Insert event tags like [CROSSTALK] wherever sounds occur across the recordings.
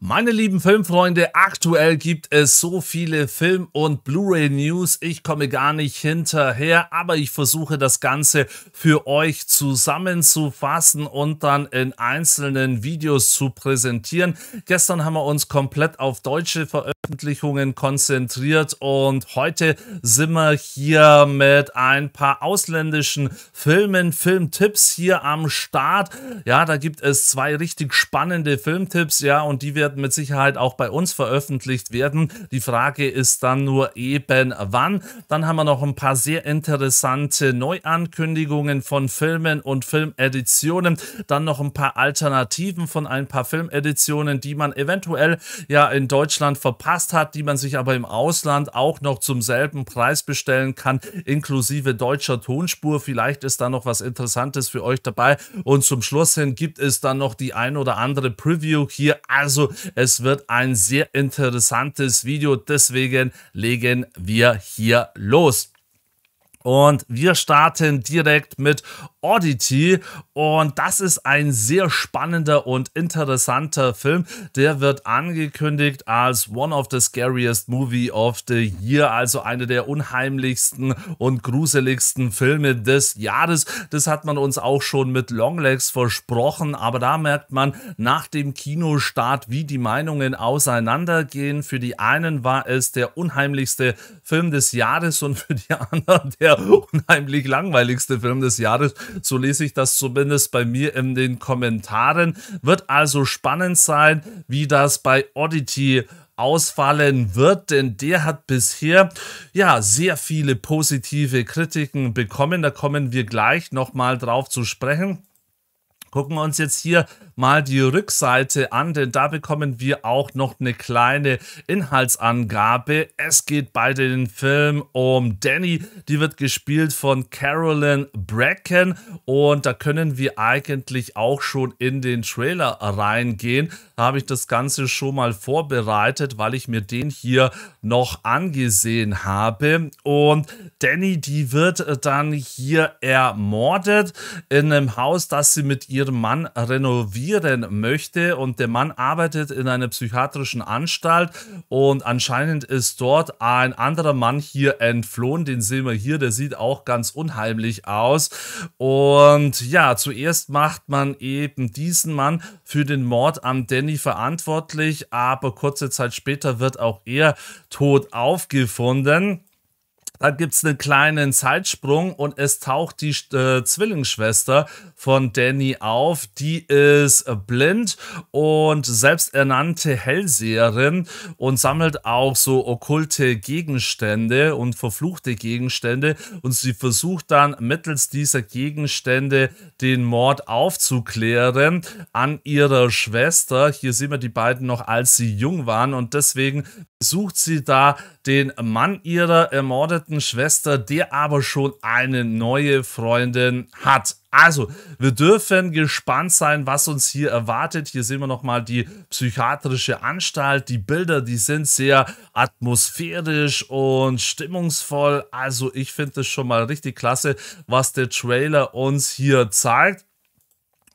Meine lieben Filmfreunde, aktuell gibt es so viele Film- und Blu-ray-News, ich komme gar nicht hinterher, aber ich versuche das Ganze für euch zusammenzufassen und dann in einzelnen Videos zu präsentieren. Gestern haben wir uns komplett auf deutsche Veröffentlichungen konzentriert und heute sind wir hier mit ein paar ausländischen Filmen, Filmtipps hier am Start. Ja, da gibt es zwei richtig spannende Filmtipps, ja, und die werden werden mit Sicherheit auch bei uns veröffentlicht werden. Die Frage ist dann nur eben wann. Dann haben wir noch ein paar sehr interessante Neuankündigungen von Filmen und Filmeditionen. Dann noch ein paar Alternativen von ein paar Filmeditionen, die man eventuell ja in Deutschland verpasst hat, die man sich aber im Ausland auch noch zum selben Preis bestellen kann, inklusive deutscher Tonspur. Vielleicht ist da noch was Interessantes für euch dabei. Und zum Schluss hin gibt es dann noch die ein oder andere Preview hier. Also es wird ein sehr interessantes Video, deswegen legen wir hier los. Und wir starten direkt mit Oddity. Und das ist ein sehr spannender und interessanter Film. Der wird angekündigt als One of the Scariest Movie of the Year, also einer der unheimlichsten und gruseligsten Filme des Jahres. Das hat man uns auch schon mit Longlegs versprochen, aber da merkt man nach dem Kinostart, wie die Meinungen auseinandergehen. Für die einen war es der unheimlichste Film des Jahres und für die [LAUGHS] anderen der unheimlich langweiligste Film des Jahres. So lese ich das zumindest bei mir in den Kommentaren. Wird also spannend sein, wie das bei Oddity ausfallen wird, denn der hat bisher ja sehr viele positive Kritiken bekommen. Da kommen wir gleich nochmal drauf zu sprechen. Gucken wir uns jetzt hier mal die Rückseite an, denn da bekommen wir auch noch eine kleine Inhaltsangabe. Es geht bei den Film um Danny, die wird gespielt von Carolyn Bracken und da können wir eigentlich auch schon in den Trailer reingehen. Da habe ich das Ganze schon mal vorbereitet, weil ich mir den hier noch angesehen habe und Danny, die wird dann hier ermordet in einem Haus, das sie mit ihr ihren Mann renovieren möchte. Und der Mann arbeitet in einer psychiatrischen Anstalt und anscheinend ist dort ein anderer Mann hier entflohen. Den sehen wir hier, der sieht auch ganz unheimlich aus. Und ja, zuerst macht man eben diesen Mann für den Mord am Danny verantwortlich, aber kurze Zeit später wird auch er tot aufgefunden. Dann gibt es einen kleinen Zeitsprung und es taucht die äh, Zwillingsschwester von Danny auf. Die ist blind und selbsternannte Hellseherin und sammelt auch so okkulte Gegenstände und verfluchte Gegenstände. Und sie versucht dann mittels dieser Gegenstände den Mord aufzuklären an ihrer Schwester. Hier sehen wir die beiden noch, als sie jung waren. Und deswegen sucht sie da den Mann ihrer ermordeten verwandten Schwester, der aber schon eine neue Freundin hat. Also, wir dürfen gespannt sein, was uns hier erwartet. Hier sehen wir nochmal die psychiatrische Anstalt. Die Bilder, die sind sehr atmosphärisch und stimmungsvoll. Also, ich finde es schon mal richtig klasse, was der Trailer uns hier zeigt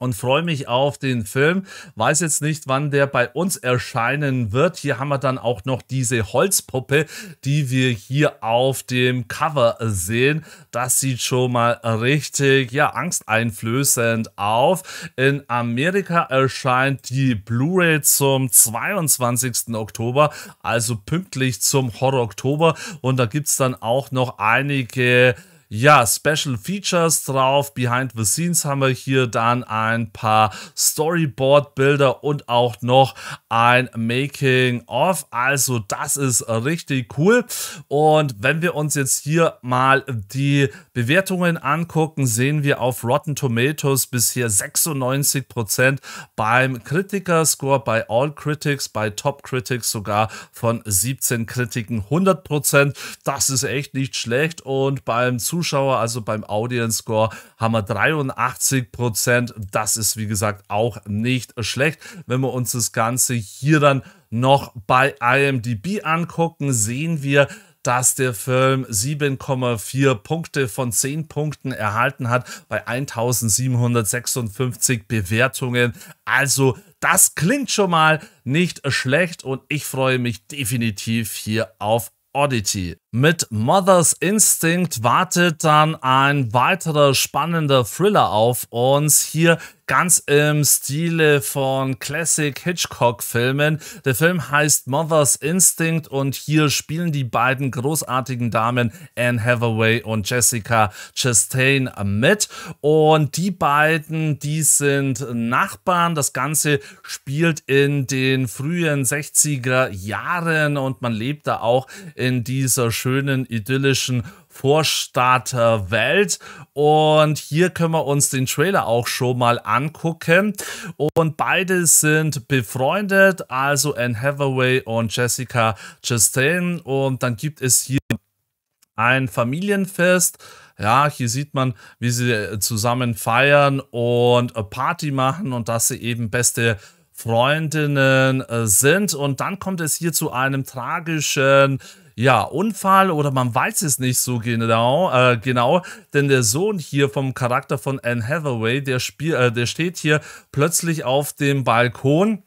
und freue mich auf den Film. Weiß jetzt nicht, wann der bei uns erscheinen wird. Hier haben wir dann auch noch diese Holzpuppe, die wir hier auf dem Cover sehen. Das sieht schon mal richtig, ja, angsteinflößend auf. In Amerika erscheint die Blu-ray zum 22. Oktober, also pünktlich zum Horror Oktober. Und da gibt es dann auch noch einige ja, Special Features drauf. Behind the Scenes haben wir hier dann ein paar Storyboard-Bilder und auch noch ein Making-of. Also das ist richtig cool. Und wenn wir uns jetzt hier mal die Bewertungen angucken, sehen wir auf Rotten Tomatoes bisher 96% Prozent beim Kritiker-Score bei All Critics, bei Top Critics sogar von 17 Kritiken 100%. Prozent. Das ist echt nicht schlecht. Und beim Zuschauer Zuschauer, also beim Audience Score haben wir 83 Prozent. Das ist, wie gesagt, auch nicht schlecht. Wenn wir uns das Ganze hier dann noch bei IMDb angucken, sehen wir, dass der Film 7,4 Punkte von 10 Punkten erhalten hat bei 1756 Bewertungen. Also das klingt schon mal nicht schlecht und ich freue mich definitiv hier auf Oddity. Mit Mother's Instinct wartet dann ein weiterer spannender Thriller auf uns. Hier ganz im Stile von Classic Hitchcock-Filmen. Der Film heißt Mother's Instinct und hier spielen die beiden großartigen Damen Anne Hathaway und Jessica Chastain mit. Und die beiden, die sind Nachbarn. Das Ganze spielt in den frühen 60er Jahren und man lebt da auch in dieser schönen, idyllischen Vorstarterwelt. Und hier können wir uns den Trailer auch schon mal angucken. Und beide sind befreundet, also Anne Hathaway und Jessica Chastain. Und dann gibt es hier ein Familienfest. Ja, hier sieht man, wie sie zusammen feiern und Party machen und dass sie eben beste Freundinnen äh, sind. Und dann kommt es hier zu einem tragischen ja, Unfall oder man weiß es nicht so genau, äh, genau, denn der Sohn hier vom Charakter von Anne Hathaway, der, Spiel, äh, der steht hier plötzlich auf dem Balkon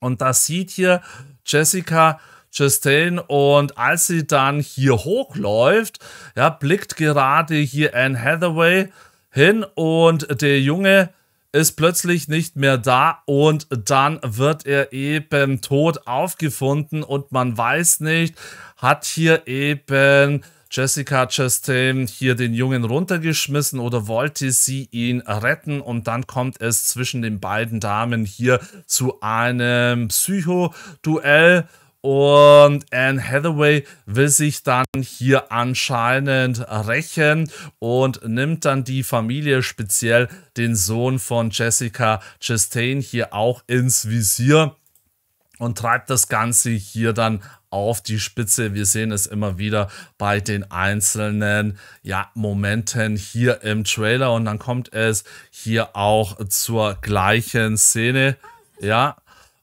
und das sieht hier Jessica Chastain und als sie dann hier hochläuft, ja, blickt gerade hier Anne Hathaway hin und der Junge ist plötzlich nicht mehr da und dann wird er eben tot aufgefunden und man weiß nicht, hat hier eben Jessica Chastain hier den Jungen runtergeschmissen oder wollte sie ihn retten und dann kommt es zwischen den beiden Damen hier zu einem Psycho-Duell und Anne Hathaway will sich dann hier anscheinend rächen und nimmt dann die Familie, speziell den Sohn von Jessica Chastain, hier auch ins Visier und treibt das Ganze hier dann auf die Spitze. Wir sehen es immer wieder bei den einzelnen ja, Momenten hier im Trailer und dann kommt es hier auch zur gleichen Szene. Ja,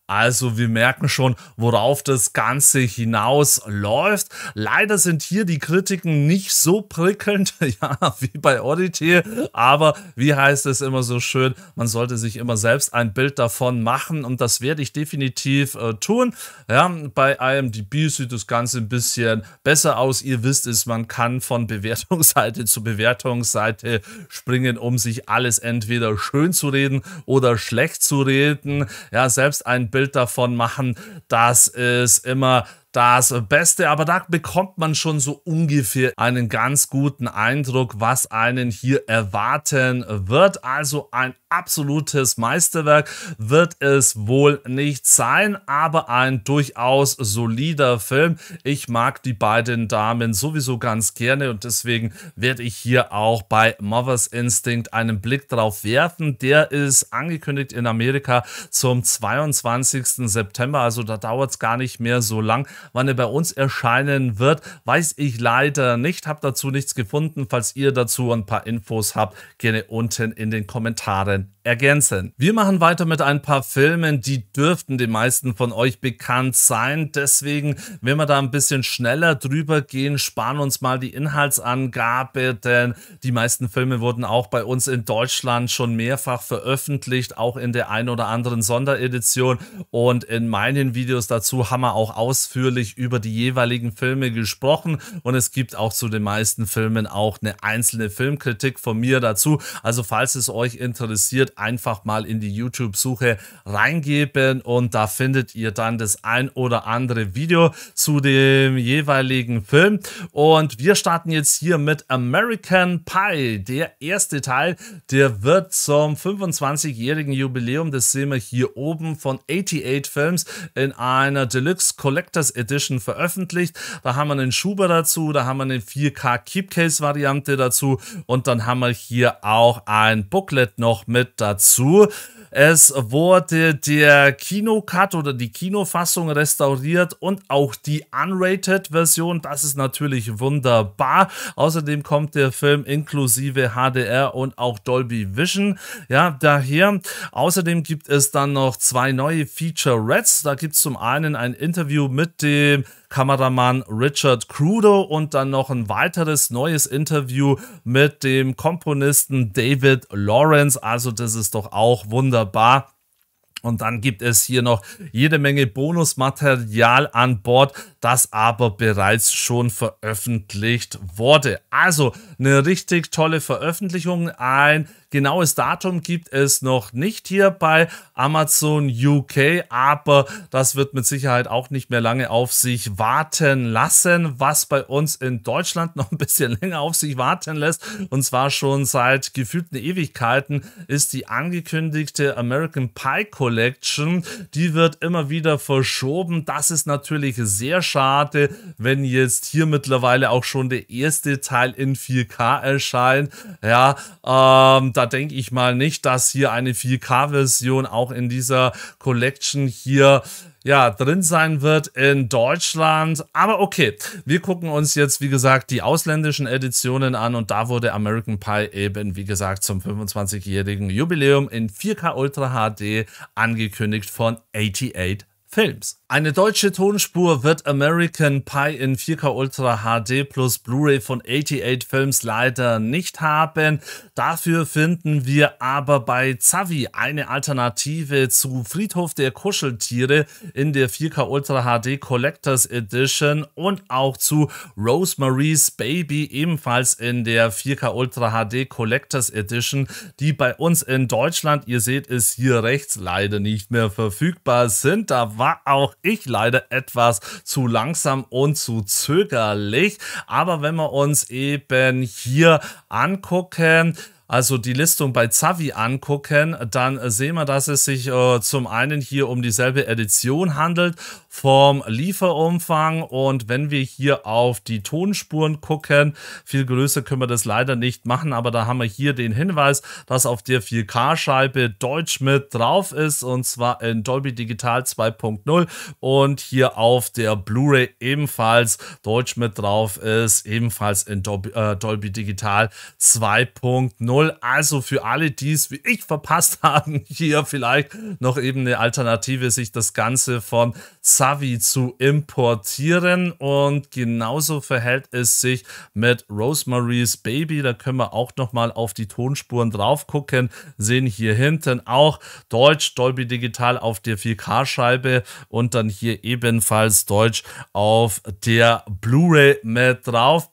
also wir merken schon, worauf das Ganze hinausläuft. Leider sind hier die Kritiken nicht so prickelnd, [LAUGHS] ja, wie bei Oddity, aber wie heißt es immer so schön, man sollte sich immer selbst ein Bild davon machen und das werde ich definitiv äh, tun. Ja, bei IMDb sieht das Ganze ein bisschen besser aus. Ihr wisst es, man kann von Bewertungsseite zu Bewertungsseite springen, um sich alles entweder schön zu reden oder schlecht zu reden. Ja, selbst ein Bild davon machen. Das ist immer das Beste, aber da bekommt man schon so ungefähr einen ganz guten Eindruck, was einen hier erwarten wird. Also ein absolutes Meisterwerk wird es wohl nicht sein, aber ein durchaus solider Film. Ich mag die beiden Damen sowieso ganz gerne und deswegen werde ich hier auch bei Mother's Instinct einen Blick drauf werfen. Der ist angekündigt in Amerika zum 22. September, also da dauert es gar nicht mehr so lang. Wann er bei uns erscheinen wird, weiß ich leider nicht, habe dazu nichts gefunden. Falls ihr dazu ein paar Infos habt, gerne unten in den Kommentaren then ergänzen. Wir machen weiter mit ein paar Filmen, die dürften den meisten von euch bekannt sein. Deswegen, wenn wir da ein bisschen schneller drüber gehen, sparen uns mal die Inhaltsangabe, denn die meisten Filme wurden auch bei uns in Deutschland schon mehrfach veröffentlicht, auch in der ein oder anderen Sonderedition. Und in meinen Videos dazu haben wir auch ausführlich über die jeweiligen Filme gesprochen. Und es gibt auch zu den meisten Filmen auch eine einzelne Filmkritik von mir dazu. Also falls es euch interessiert, einfach mal in die YouTube-Suche reingeben und da findet ihr dann das ein oder andere Video zu dem jeweiligen Film. Und wir starten jetzt hier mit American Pie. Der erste Teil, der wird zum 25-jährigen Jubiläum, das sehen wir hier oben, von 88 Films in einer Deluxe Collectors Edition veröffentlicht. Da haben wir einen Schuber dazu, da haben wir eine 4K Keepcase-Variante dazu und dann haben wir hier auch ein Booklet noch mit dazu. Es wurde der Kinocut oder die Kinofassung restauriert und auch die Unrated-Version. Das ist natürlich wunderbar. Außerdem kommt der Film inklusive HDR und auch Dolby Vision. Ja, daher. Außerdem gibt es dann noch zwei neue Feature-Reds. Da gibt es zum einen ein Interview mit dem Kameramann Richard Crudo und dann noch ein weiteres neues Interview mit dem Komponisten David Lawrence. Also das ist doch auch wunderbar. Und dann gibt es hier noch jede Menge Bonusmaterial an Bord, das aber bereits schon veröffentlicht wurde. Also eine richtig tolle Veröffentlichung, ein Genaues Datum gibt es noch nicht hier bei Amazon UK, aber das wird mit Sicherheit auch nicht mehr lange auf sich warten lassen, was bei uns in Deutschland [LAUGHS] noch ein bisschen länger auf sich warten lässt. Und zwar schon seit gefühlten Ewigkeiten ist die angekündigte American Pie Collection, die wird immer wieder verschoben. Das ist natürlich sehr schade, wenn jetzt hier mittlerweile auch schon der erste Teil in 4K erscheint. Ja, ähm, dann denke ich mal nicht, dass hier eine 4K-Version auch in dieser Collection hier ja, drin sein wird in Deutschland. Aber okay, wir gucken uns jetzt, wie gesagt, die ausländischen Editionen an und da wurde American Pie eben, wie gesagt, zum 25-jährigen Jubiläum in 4K Ultra HD angekündigt von 88 Films. Eine deutsche Tonspur wird American Pie in 4K Ultra HD plus Blu-ray von 88 Films leider nicht haben. Dafür finden wir aber bei Zavi eine Alternative zu Friedhof der Kuscheltiere in der 4K Ultra HD Collectors Edition und auch zu Rosemary's Baby ebenfalls in der 4K Ultra HD Collectors Edition, die bei uns in Deutschland, ihr seht es hier rechts, leider nicht mehr verfügbar sind. Da war auch ich leider etwas zu langsam und zu zögerlich. Aber wenn wir uns eben hier angucken, also die Listung bei Zavi angucken, dann sehen wir, dass es sich äh, zum einen hier um dieselbe Edition handelt vom Lieferumfang. Und wenn wir hier auf die Tonspuren gucken, viel größer können wir das leider nicht machen, aber da haben wir hier den Hinweis, dass auf der 4K-Scheibe Deutsch mit drauf ist und zwar in Dolby Digital 2.0 und hier auf der Blu-ray ebenfalls Deutsch mit drauf ist, ebenfalls in Dolby, äh, Dolby Digital 2.0. Also für alle, die es wie ich verpasst [LAUGHS] haben, hier vielleicht noch eben eine Alternative, sich das Ganze von Sound Savi zu importieren. Und genauso verhält es sich mit Rosemary's Baby. Da können wir auch nochmal auf die Tonspuren drauf gucken. Sehen hier hinten auch Deutsch, Dolby Digital auf der 4K-Scheibe und dann hier ebenfalls Deutsch auf der Blu-ray mit drauf.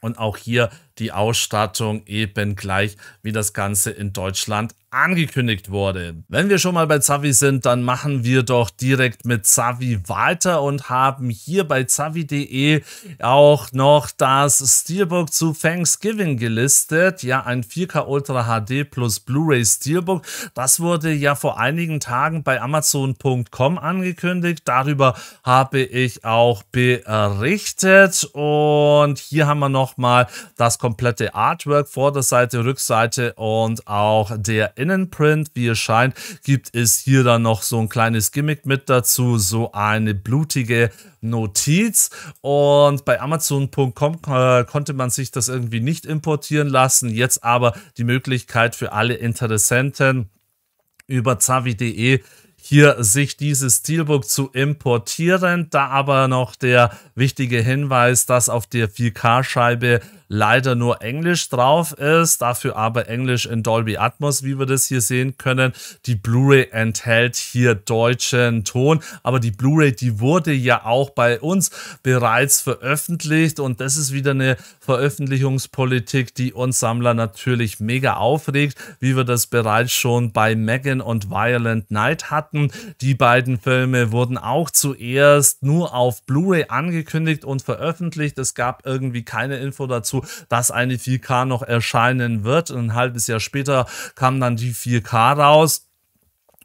Und auch hier die Ausstattung eben gleich wie das Ganze in Deutschland angekündigt wurde. Wenn wir schon mal bei Zavi sind, dann machen wir doch direkt mit Zavi weiter und haben hier bei Zavi.de auch noch das Steelbook zu Thanksgiving gelistet. Ja, ein 4K Ultra HD plus Blu-ray Steelbook. Das wurde ja vor einigen Tagen bei Amazon.com angekündigt. Darüber habe ich auch berichtet und hier haben wir nochmal das komplette Artwork, Vorderseite, Rückseite und auch der Innenprint. Wie es scheint, gibt es hier dann noch so ein kleines Gimmick mit dazu, so eine blutige Notiz. Und bei Amazon.com äh, konnte man sich das irgendwie nicht importieren lassen. Jetzt aber die Möglichkeit für alle Interessenten über zavi.de hier sich dieses Steelbook zu importieren. Da aber noch der wichtige Hinweis, dass auf der 4K-Scheibe leider nur Englisch drauf ist, dafür aber Englisch in Dolby Atmos, wie wir das hier sehen können. Die Blu-ray enthält hier deutschen Ton, aber die Blu-ray, die wurde ja auch bei uns bereits veröffentlicht und das ist wieder eine Veröffentlichungspolitik, die uns Sammler natürlich mega aufregt, wie wir das bereits schon bei Megan und Violent Night hatten. Die beiden Filme wurden auch zuerst nur auf Blu-ray angekündigt und veröffentlicht. Es gab irgendwie keine Info dazu, dazu, dass eine 4K noch erscheinen wird. Ein halbes Jahr später kam dann die 4K raus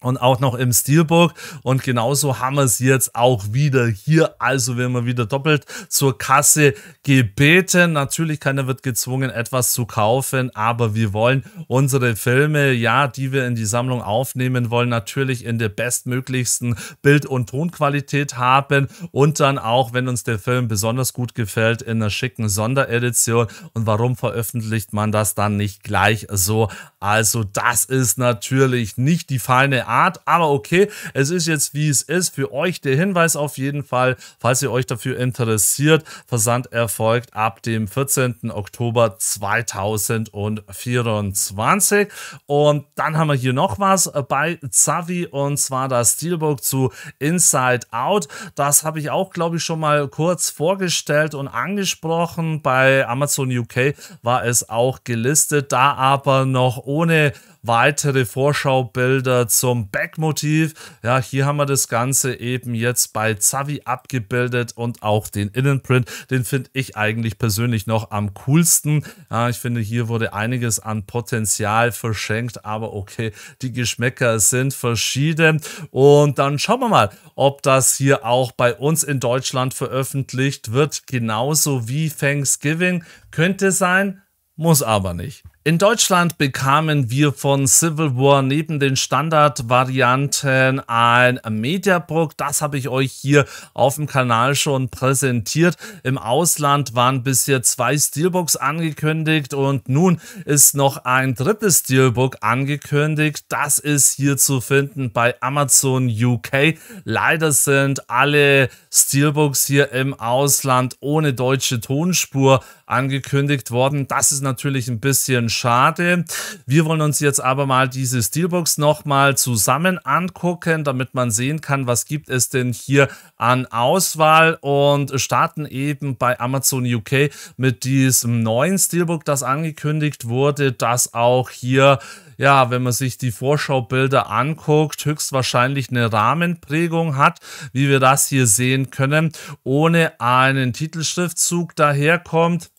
und auch noch im Steelbook. Und genauso haben wir es jetzt auch wieder hier. Also werden wir wieder doppelt zur Kasse gebeten. Natürlich, keiner wird gezwungen, etwas zu kaufen, aber wir wollen unsere Filme, ja, die wir in die Sammlung aufnehmen wollen, natürlich in der bestmöglichsten Bild- und Tonqualität haben. Und dann auch, wenn uns der Film besonders gut gefällt, in einer schicken Sonderedition. Und warum veröffentlicht man das dann nicht gleich so? Also, das ist natürlich nicht die feine Art, aber okay, es ist jetzt wie es ist. Für euch der Hinweis auf jeden Fall, falls ihr euch dafür interessiert. Versand erfolgt ab dem 14. Oktober 2024. Und dann haben wir hier noch was bei Zavi und zwar das Steelbook zu Inside Out. Das habe ich auch, glaube ich, schon mal kurz vorgestellt und angesprochen. Bei Amazon UK war es auch gelistet, da aber noch ohne weitere Vorschaubilder zum Backmotiv. Ja, hier haben wir das Ganze eben jetzt bei Zavi abgebildet und auch den Innenprint. Den finde ich eigentlich persönlich noch am coolsten. Ja, ich finde, hier wurde einiges an Potenzial verschenkt, aber okay, die Geschmäcker sind verschieden. Und dann schauen wir mal, ob das hier auch bei uns in Deutschland veröffentlicht wird. Genauso wie Thanksgiving. Könnte sein, muss aber nicht. In Deutschland bekamen wir von Civil War neben den Standardvarianten ein Mediabook. Das habe ich euch hier auf dem Kanal schon präsentiert. Im Ausland waren bisher zwei Steelbooks angekündigt und nun ist noch ein drittes Steelbook angekündigt. Das ist hier zu finden bei Amazon UK. Leider sind alle Steelbooks hier im Ausland ohne deutsche Tonspur angekündigt worden. Das ist natürlich ein bisschen schade. Wir wollen uns jetzt aber mal diese Steelbox nochmal zusammen angucken, damit man sehen kann, was gibt es denn hier an Auswahl und starten eben bei Amazon UK mit diesem neuen Steelbook, das angekündigt wurde, das auch hier ja, wenn man sich die Vorschaubilder anguckt, höchstwahrscheinlich eine Rahmenprägung hat, wie wir das hier sehen können, ohne einen Titelschriftzug daherkommt.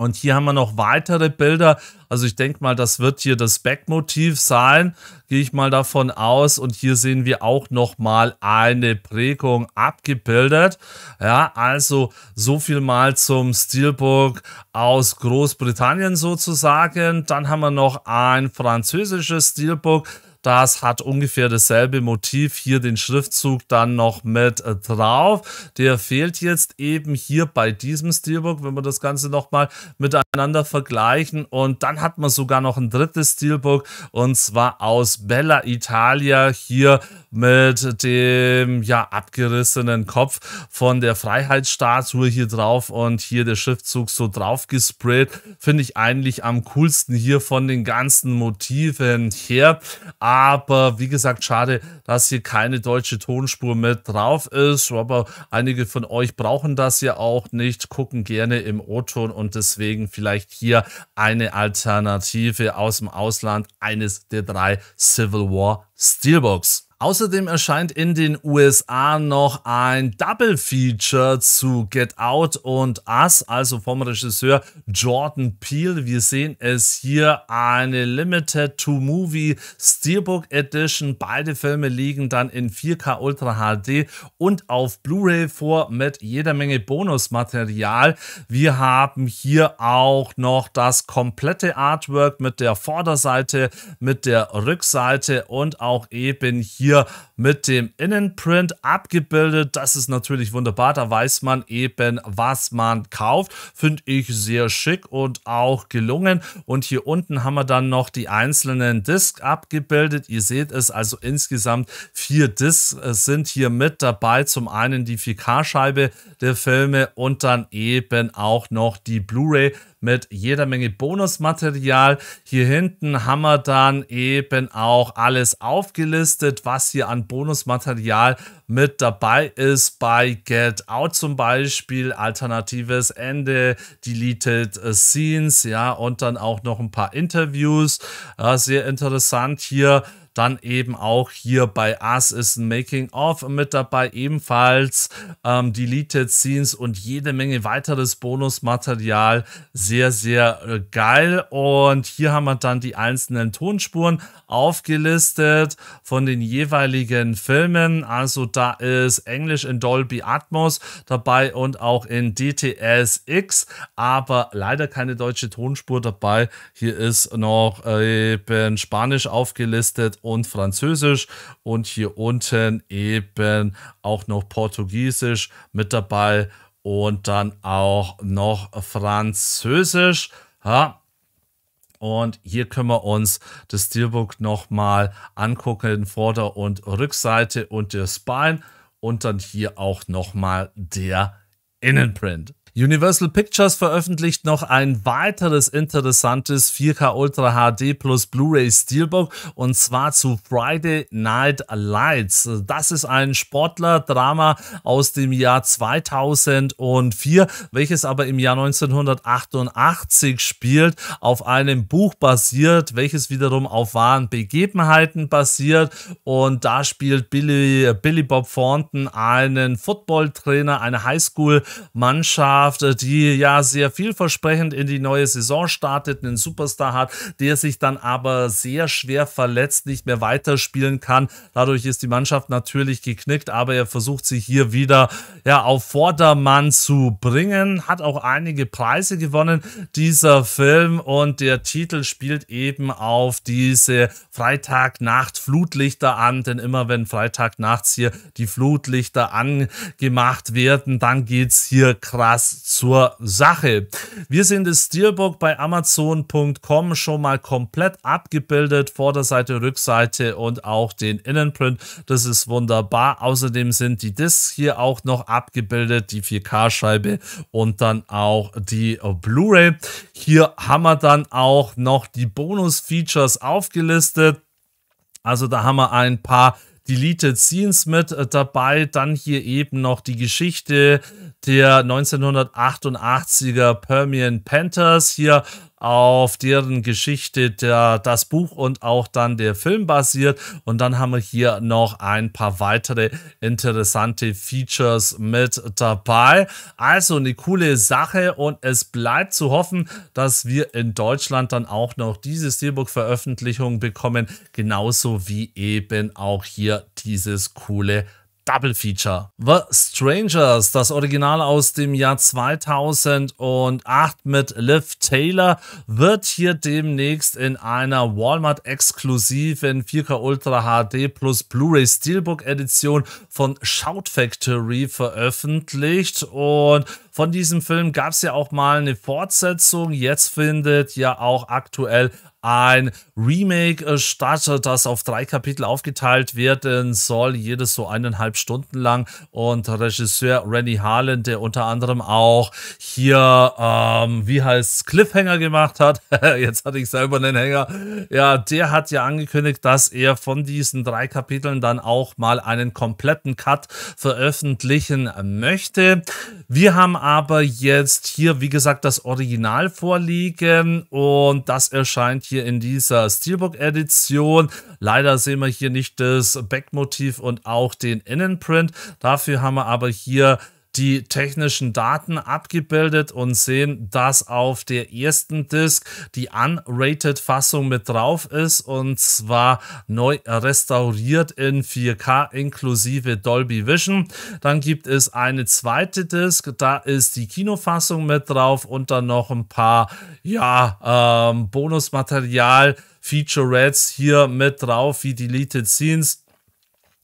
Und hier haben wir noch weitere Bilder. Also ich denke mal, das wird hier das Backmotiv sein. Gehe ich mal davon aus. Und hier sehen wir auch nochmal eine Prägung abgebildet. Ja, also so viel mal zum Steelbook aus Großbritannien sozusagen. Dann haben wir noch ein französisches Steelbook das hat ungefähr dasselbe Motiv. Hier den Schriftzug dann noch mit äh, drauf. Der fehlt jetzt eben hier bei diesem Steelbook, wenn wir das Ganze nochmal miteinander vergleichen. Und dann hat man sogar noch ein drittes Steelbook und zwar aus Bella Italia hier mit dem ja abgerissenen Kopf von der Freiheitsstatue hier drauf und hier der Schriftzug so drauf gesprayt. Finde ich eigentlich am coolsten hier von den ganzen Motiven her. Aber wie gesagt, schade, dass hier keine deutsche Tonspur mit drauf ist. Aber einige von euch brauchen das ja auch nicht, gucken gerne im O-Ton und deswegen vielleicht hier eine Alternative aus dem Ausland eines der drei Civil War Steelbooks. Außerdem erscheint in den USA noch ein Double Feature zu Get Out und Us, also vom Regisseur Jordan Peele. Wir sehen es hier eine Limited to Movie Steelbook Edition. Beide Filme liegen dann in 4K Ultra HD und auf Blu-ray vor mit jeder Menge Bonusmaterial. Wir haben hier auch noch das komplette Artwork mit der Vorderseite, mit der Rückseite und auch eben hier hier mit dem Innenprint abgebildet. Das ist natürlich wunderbar. Da weiß man eben, was man kauft. Finde ich sehr schick und auch gelungen. Und hier unten haben wir dann noch die einzelnen Discs abgebildet. Ihr seht es, also insgesamt vier Discs äh, sind hier mit dabei. Zum einen die 4K-Scheibe der Filme und dann eben auch noch die Blu-ray mit jeder Menge Bonusmaterial. Hier hinten haben wir dann eben auch alles aufgelistet, was was hier an Bonusmaterial mit dabei ist. Bei Get Out zum Beispiel, alternatives Ende, Deleted äh, Scenes, ja, und dann auch noch ein paar Interviews. sehr interessant hier dann eben auch hier bei Us ist ein Making-of mit dabei, ebenfalls ähm, Deleted Scenes und jede Menge weiteres Bonusmaterial. Sehr, sehr äh, geil. Und hier haben wir dann die einzelnen Tonspuren aufgelistet von den jeweiligen Filmen. Also da ist Englisch in Dolby Atmos dabei und auch in DTSX, aber leider keine deutsche Tonspur dabei. Hier ist noch äh, eben Spanisch aufgelistet und Französisch und hier unten eben auch noch Portugiesisch mit dabei und dann auch noch Französisch. Ja. Und hier können wir uns das Steelbook nochmal angucken, Vorder- und Rückseite und der Spine und dann hier auch nochmal der Innenprint. Universal Pictures veröffentlicht noch ein weiteres interessantes 4K Ultra HD plus Blu-ray Steelbook und zwar zu Friday Night Lights. Das ist ein Sportler-Drama aus dem Jahr 2004, welches aber im Jahr 1988 spielt, auf einem Buch basiert, welches wiederum auf wahren Begebenheiten basiert und da spielt Billy, Billy Bob Thornton einen Football-Trainer, eine Highschool-Mannschaft Mannschaft, äh, die ja sehr vielversprechend in die neue Saison startet, einen Superstar hat, der sich dann aber sehr schwer verletzt, nicht mehr weiterspielen kann. Dadurch ist die Mannschaft natürlich geknickt, aber er versucht sich hier wieder ja, auf Vordermann zu bringen, hat auch einige Preise gewonnen, dieser Film und der Titel spielt eben auf diese Freitagnacht Flutlichter an, denn immer wenn Freitagnachts hier die Flutlichter angemacht werden, dann geht es hier krass zur Sache. Wir sehen das Steelbook bei Amazon.com schon mal komplett abgebildet, Vorderseite, Rückseite und auch den Innenprint. Das ist wunderbar. Außerdem sind die Discs hier auch noch abgebildet, die 4K-Scheibe und dann auch die Blu-ray. Hier haben wir dann auch noch die Bonus-Features aufgelistet. Also da haben wir ein paar Deleted Scenes mit äh, dabei. Dann hier eben noch die Geschichte der 1988er Permian Panthers. Hier auf deren Geschichte der, das Buch und auch dann der Film basiert. Und dann haben wir hier noch ein paar weitere interessante Features mit dabei. Also eine coole Sache und es bleibt zu hoffen, dass wir in Deutschland dann auch noch diese Steelbook-Veröffentlichung bekommen, genauso wie eben auch hier dieses coole Double Feature. The Strangers, das Original aus dem Jahr 2008 mit Liv Taylor, wird hier demnächst in einer Walmart-exklusiven 4K Ultra HD plus Blu-ray Steelbook Edition von Shout Factory veröffentlicht und von diesem Film gab es ja auch mal eine Fortsetzung. Jetzt findet ja auch aktuell ein Remake äh, statt, das auf drei Kapitel aufgeteilt werden soll, jedes so eineinhalb Stunden lang. Und Regisseur Rennie Harlan, der unter anderem auch hier, ähm, wie heißt Cliffhanger gemacht hat, [LAUGHS] jetzt hatte ich selber einen Hänger, ja, der hat ja angekündigt, dass er von diesen drei Kapiteln dann auch mal einen kompletten Cut veröffentlichen möchte. Wir haben aber jetzt hier, wie gesagt, das Original vorliegen und das erscheint hier in dieser Steelbook-Edition. Leider sehen wir hier nicht das Backmotiv und auch den Innenprint. Dafür haben wir aber hier die technischen Daten abgebildet und sehen, dass auf der ersten Disk die unrated Fassung mit drauf ist und zwar neu restauriert in 4K inklusive Dolby Vision. Dann gibt es eine zweite Disk, da ist die Kinofassung mit drauf und dann noch ein paar ja ähm, Bonusmaterial Featurettes hier mit drauf, wie Deleted Scenes,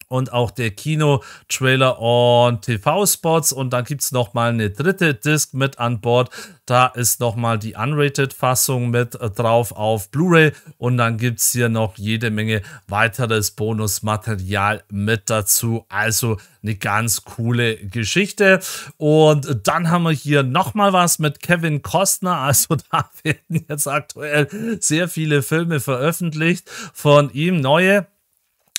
und auch der Kino-Trailer und TV-Spots. Und dann gibt es nochmal eine dritte Disc mit an Bord. Da ist nochmal die Unrated-Fassung mit äh, drauf auf Blu-ray. Und dann gibt es hier noch jede Menge weiteres Bonusmaterial mit dazu. Also eine ganz coole Geschichte. Und dann haben wir hier nochmal was mit Kevin Costner. Also [LAUGHS] da werden jetzt aktuell sehr viele Filme veröffentlicht von ihm, neue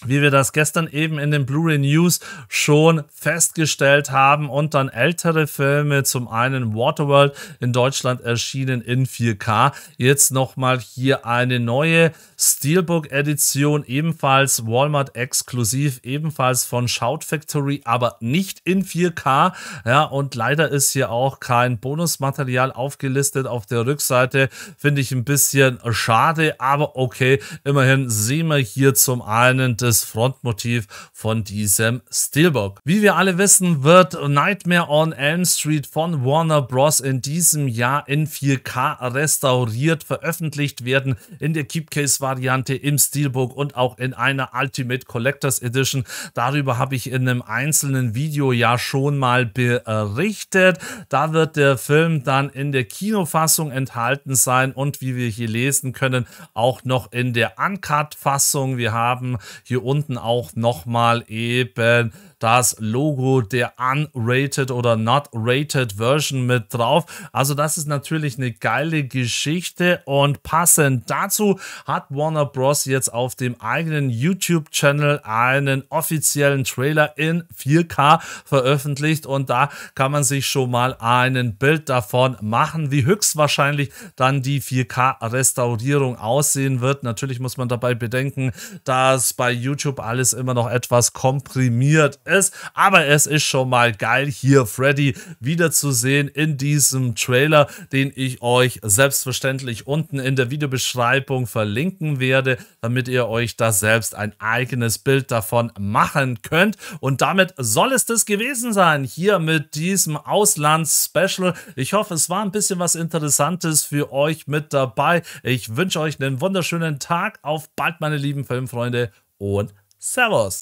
wie wir das gestern eben in den Blu-ray News schon festgestellt haben und dann ältere Filme, zum einen Waterworld in Deutschland erschienen in 4K, jetzt nochmal hier eine neue Steelbook Edition, ebenfalls Walmart exklusiv, ebenfalls von Shout Factory, aber nicht in 4K, ja, und leider ist hier auch kein Bonusmaterial aufgelistet auf der Rückseite, finde ich ein bisschen schade, aber okay, immerhin sehen wir hier zum einen das Frontmotiv von diesem Steelbook. Wie wir alle wissen, wird Nightmare on Elm Street von Warner Bros. in diesem Jahr in 4K restauriert veröffentlicht werden, in der Keepcase-Variante, im Steelbook und auch in einer Ultimate Collectors Edition. Darüber habe ich in einem einzelnen Video ja schon mal berichtet. Da wird der Film dann in der Kinofassung enthalten sein und wie wir hier lesen können, auch noch in der Uncut-Fassung. Wir haben hier hier unten auch nochmal eben das Logo der Unrated oder Not Rated Version mit drauf. Also das ist natürlich eine geile Geschichte und passend dazu hat Warner Bros. jetzt auf dem eigenen YouTube-Channel einen offiziellen Trailer in 4K veröffentlicht und da kann man sich schon mal ein Bild davon machen, wie höchstwahrscheinlich dann die 4K-Restaurierung aussehen wird. Natürlich muss man dabei bedenken, dass bei YouTube alles immer noch etwas komprimiert ist. Aber es ist schon mal geil, hier Freddy wiederzusehen in diesem Trailer, den ich euch selbstverständlich unten in der Videobeschreibung verlinken werde, damit ihr euch da selbst ein eigenes Bild davon machen könnt. Und damit soll es das gewesen sein, hier mit diesem Auslands-Special. Ich hoffe, es war ein bisschen was Interessantes für euch mit dabei. Ich wünsche euch einen wunderschönen Tag. Auf bald, meine lieben Filmfreunde und Servus.